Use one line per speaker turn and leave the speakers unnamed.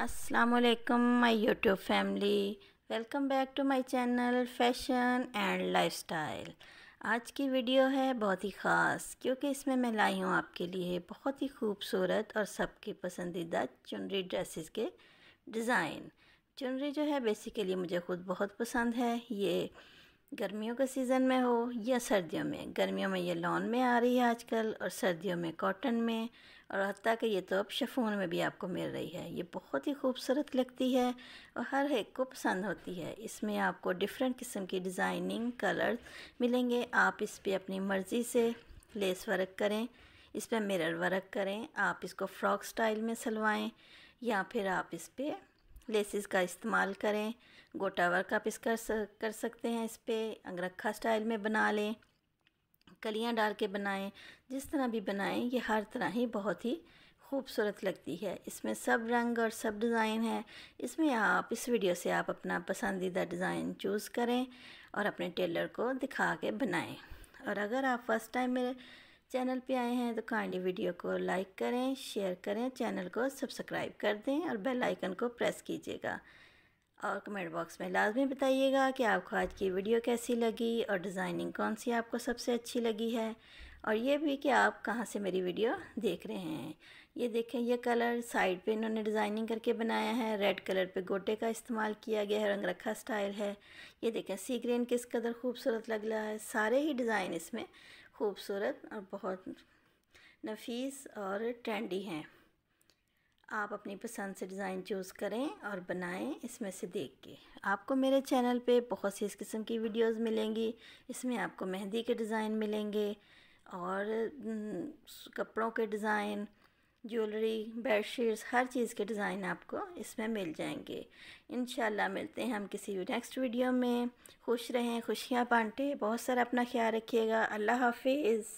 Aslam my YouTube family welcome back to my channel fashion and lifestyle आज की video है बहुत ही ख़ास क्योंकि इसमें मैं लाई हूँ आपके लिए बहुत ही खूबसूरत और सबके पसंदीदा चुनरी ड्रेसेस के डिज़ाइन चुनरी जो है बेसिकली मुझे ख़ुद बहुत पसंद है ये गर्मियों के सीज़न में हो या सर्दियों में गर्मियों में ये लॉन में आ रही है आजकल और सर्दियों में कॉटन में और हती कि ये तो अब शफून में भी आपको मिल रही है ये बहुत ही खूबसूरत लगती है और हर एक को पसंद होती है इसमें आपको डिफरेंट किस्म की डिज़ाइनिंग कलर मिलेंगे आप इस पर अपनी मर्ज़ी से लेस वर्क करें इस पर मिरर वर्क करें आप इसको फ्रॉक स्टाइल में सिलवाएँ या फिर आप इस पर लेसिस का इस्तेमाल करें गोटा वर्क आप इस कर कर सकते हैं इस पर अंगरखा स्टाइल में बना लें कलियां डाल के बनाएं जिस तरह भी बनाएं ये हर तरह ही बहुत ही खूबसूरत लगती है इसमें सब रंग और सब डिज़ाइन है इसमें आप इस वीडियो से आप अपना पसंदीदा डिज़ाइन चूज़ करें और अपने टेलर को दिखा के बनाएं और अगर आप फर्स्ट टाइम मेरे चैनल पे आए हैं तो काइंडली वीडियो को लाइक करें शेयर करें चैनल को सब्सक्राइब कर दें और बेल आइकन को प्रेस कीजिएगा और कमेंट बॉक्स में लाजमी बताइएगा कि आपको आज की वीडियो कैसी लगी और डिज़ाइनिंग कौन सी आपको सबसे अच्छी लगी है और ये भी कि आप कहाँ से मेरी वीडियो देख रहे हैं ये देखें ये कलर साइड पे इन्होंने डिज़ाइनिंग करके बनाया है रेड कलर पे गोटे का इस्तेमाल किया गया है रंग रखा स्टाइल है ये देखें सी ग्रीन किस कदर खूबसूरत लग रहा है सारे ही डिज़ाइन इसमें खूबसूरत और बहुत नफीस और ट्रेंडी हैं आप अपनी पसंद से डिज़ाइन चूज़ करें और बनाएं इसमें से देख के आपको मेरे चैनल पे बहुत सी इस किस्म की वीडियोस मिलेंगी इसमें आपको मेहंदी के डिज़ाइन मिलेंगे और हम्म, कपड़ों के डिज़ाइन ज्वेलरी बेडशीट्स हर चीज़ के डिज़ाइन आपको इसमें मिल जाएंगे इन मिलते हैं हम किसी भी नेक्स्ट वीडियो में खुश रहें खुशियाँ बांटें बहुत सारा अपना ख्याल रखिएगा अल्लाह हाफिज़